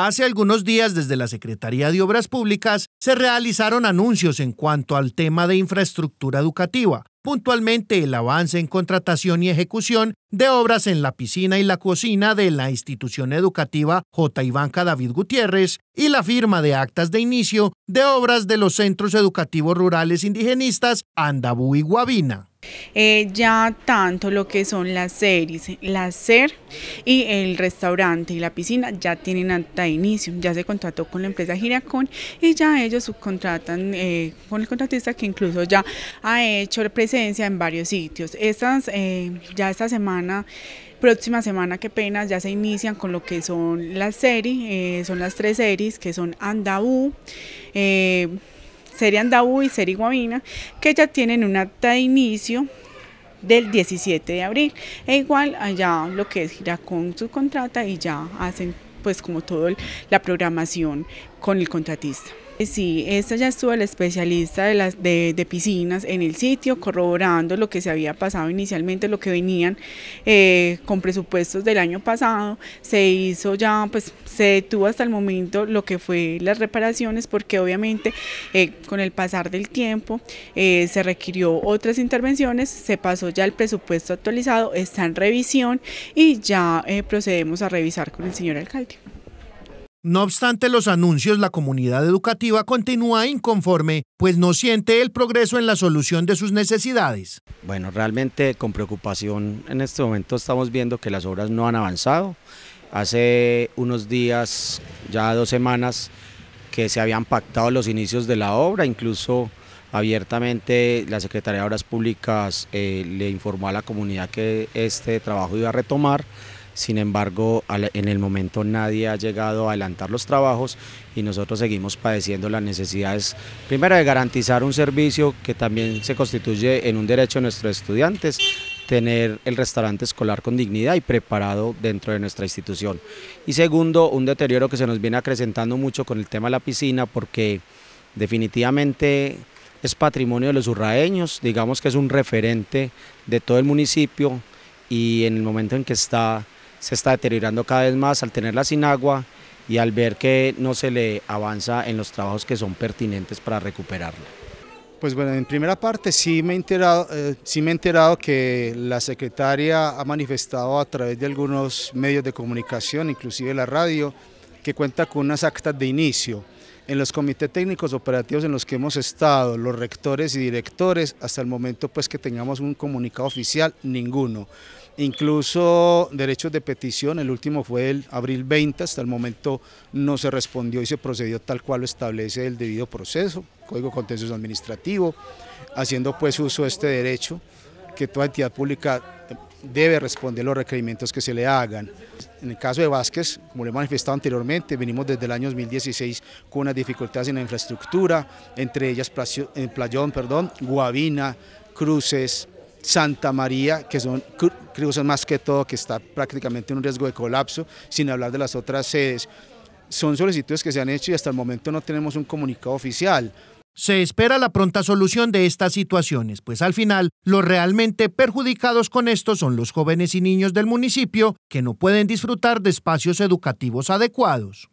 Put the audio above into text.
Hace algunos días desde la Secretaría de Obras Públicas se realizaron anuncios en cuanto al tema de infraestructura educativa, puntualmente el avance en contratación y ejecución de obras en la piscina y la cocina de la institución educativa J. Ivanca David Gutiérrez y la firma de actas de inicio de obras de los centros educativos rurales indigenistas Andabú y Guavina. Eh, ya tanto lo que son las series, la SER y el restaurante y la piscina ya tienen hasta inicio, ya se contrató con la empresa Giracón y ya ellos subcontratan eh, con el contratista que incluso ya ha hecho presencia en varios sitios. Estas, eh, ya esta semana próxima semana, que pena, ya se inician con lo que son las series, son las tres series que son Andabú, Dabú y Guavina, que ya tienen un acta de inicio del 17 de abril. E igual allá lo que es con su contrata y ya hacen pues como todo la programación con el contratista. Eh, sí, esta ya estuvo el especialista de, las, de, piscinas en el sitio, corroborando lo que se había pasado inicialmente, lo que venían eh, con presupuestos del año pasado. Se hizo ya, pues se detuvo hasta el momento lo que fue las reparaciones, porque obviamente eh, con el pasar del tiempo se requirió otras intervenciones, se pasó ya el presupuesto actualizado, está en revisión y ya procedemos a revisar con el señor alcalde. No obstante los anuncios, la comunidad educativa continúa inconforme, pues no siente el progreso en la solución de sus necesidades. Bueno, realmente con preocupación en este momento estamos viendo que las obras no han avanzado. Hace unos días, ya dos semanas, que se habían pactado los inicios de la obra, incluso abiertamente la Secretaría de Obras Públicas eh, le informó a la comunidad que este trabajo iba a retomar. Sin embargo, en el momento nadie ha llegado a adelantar los trabajos y nosotros seguimos padeciendo las necesidades, primero de garantizar un servicio que también se constituye en un derecho de nuestros estudiantes, tener el restaurante escolar con dignidad y preparado dentro de nuestra institución. Y segundo, un deterioro que se nos viene acrecentando mucho con el tema de la piscina porque definitivamente es patrimonio de los urraeños, digamos que es un referente de todo el municipio y en el momento en que está se está deteriorando cada vez más al tenerla sin agua y al ver que no se le avanza en los trabajos que son pertinentes para recuperarla. Pues bueno, en primera parte sí me he enterado, eh, sí me he enterado que la secretaria ha manifestado a través de algunos medios de comunicación, inclusive la radio, que cuenta con unas actas de inicio en los comités técnicos operativos en los que hemos estado, los rectores y directores, hasta el momento pues que tengamos un comunicado oficial, ninguno. Incluso derechos de petición, el último fue el abril 20, hasta el momento no se respondió y se procedió tal cual lo establece el debido proceso, Código Contencioso Administrativo, haciendo pues uso de este derecho que toda entidad pública debe responder los requerimientos que se le hagan. En el caso de Vázquez, como le he manifestado anteriormente, venimos desde el año 2016 con unas dificultades en la infraestructura, entre ellas eh, Playón, perdón, Guavina, Cruces, Santa María, que son cruces más que todo, que está prácticamente en un riesgo de colapso, sin hablar de las otras sedes. Son solicitudes que se han hecho y hasta el momento no tenemos un comunicado oficial. Se espera la pronta solución de estas situaciones, pues al final los realmente perjudicados con esto son los jóvenes y niños del municipio que no pueden disfrutar de espacios educativos adecuados.